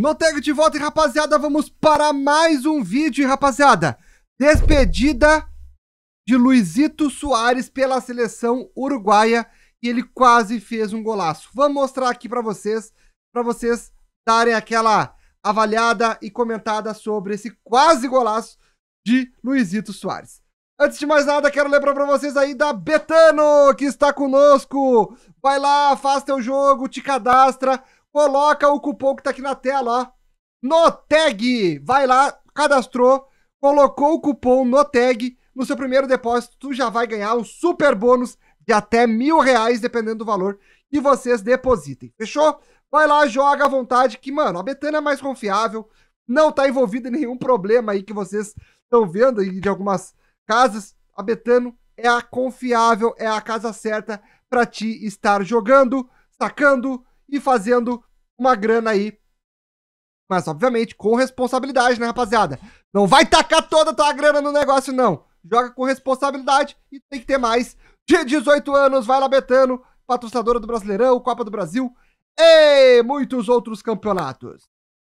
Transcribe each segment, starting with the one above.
Notego de volta e rapaziada, vamos para mais um vídeo, e, rapaziada. Despedida de Luizito Soares pela seleção uruguaia e ele quase fez um golaço. Vou mostrar aqui para vocês, para vocês darem aquela avaliada e comentada sobre esse quase golaço de Luizito Soares. Antes de mais nada, quero lembrar para vocês aí da Betano, que está conosco. Vai lá, faz teu jogo, te cadastra coloca o cupom que tá aqui na tela, ó. tag Vai lá, cadastrou, colocou o cupom no tag No seu primeiro depósito, tu já vai ganhar um super bônus de até mil reais, dependendo do valor que vocês depositem. Fechou? Vai lá, joga à vontade, que, mano, a Betano é mais confiável, não tá envolvida em nenhum problema aí que vocês estão vendo aí de algumas casas. A Betano é a confiável, é a casa certa para ti estar jogando, sacando e fazendo uma grana aí. Mas, obviamente, com responsabilidade, né, rapaziada? Não vai tacar toda a tua grana no negócio, não. Joga com responsabilidade e tem que ter mais. De 18 anos, vai lá, Betano, patrocinadora do Brasileirão, Copa do Brasil e muitos outros campeonatos.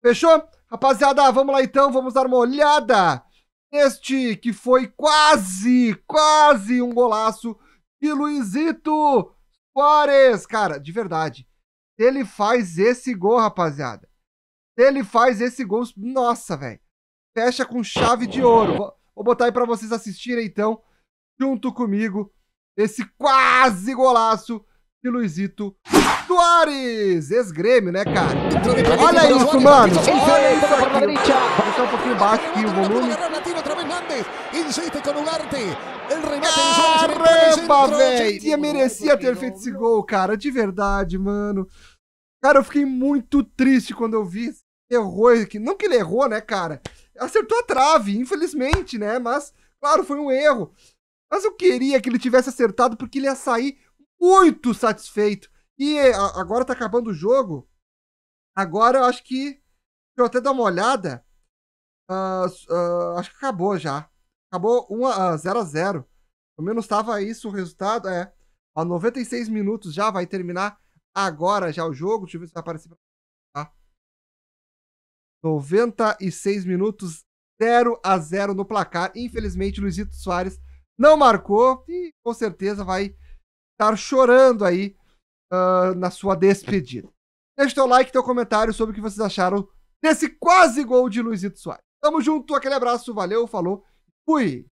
Fechou? Rapaziada, vamos lá então, vamos dar uma olhada neste que foi quase, quase um golaço de Luizito Soares. Cara, de verdade, se ele faz esse gol, rapaziada. Se ele faz esse gol, nossa, velho. Fecha com chave de ouro. Vou botar aí para vocês assistirem, então, junto comigo, esse quase golaço de Luizito Soares. Ex-grêmio, né, cara? Olha isso, mano. Olha isso aqui. Vou deixar um pouquinho baixo aqui o volume. Insiste com o O remate Caramba, velho! merecia ter feito esse gol, cara. De verdade, mano. Cara, eu fiquei muito triste quando eu vi. Errou aqui. Não que ele errou, né, cara? Acertou a trave, infelizmente, né? Mas, claro, foi um erro. Mas eu queria que ele tivesse acertado porque ele ia sair muito satisfeito. E agora tá acabando o jogo. Agora eu acho que. Deixa eu até dar uma olhada. Uh, uh, acho que acabou já. Acabou 0x0. Um, ah, zero a zero. Pelo menos estava isso o resultado. É, a 96 minutos já vai terminar agora já o jogo. Deixa eu ver se vai aparecer. Tá? 96 minutos, 0 a 0 no placar. Infelizmente, Luizito Soares não marcou e com certeza vai estar chorando aí uh, na sua despedida. Deixe seu like, seu comentário sobre o que vocês acharam desse quase gol de Luizito Soares. Tamo junto, aquele abraço, valeu, falou, fui!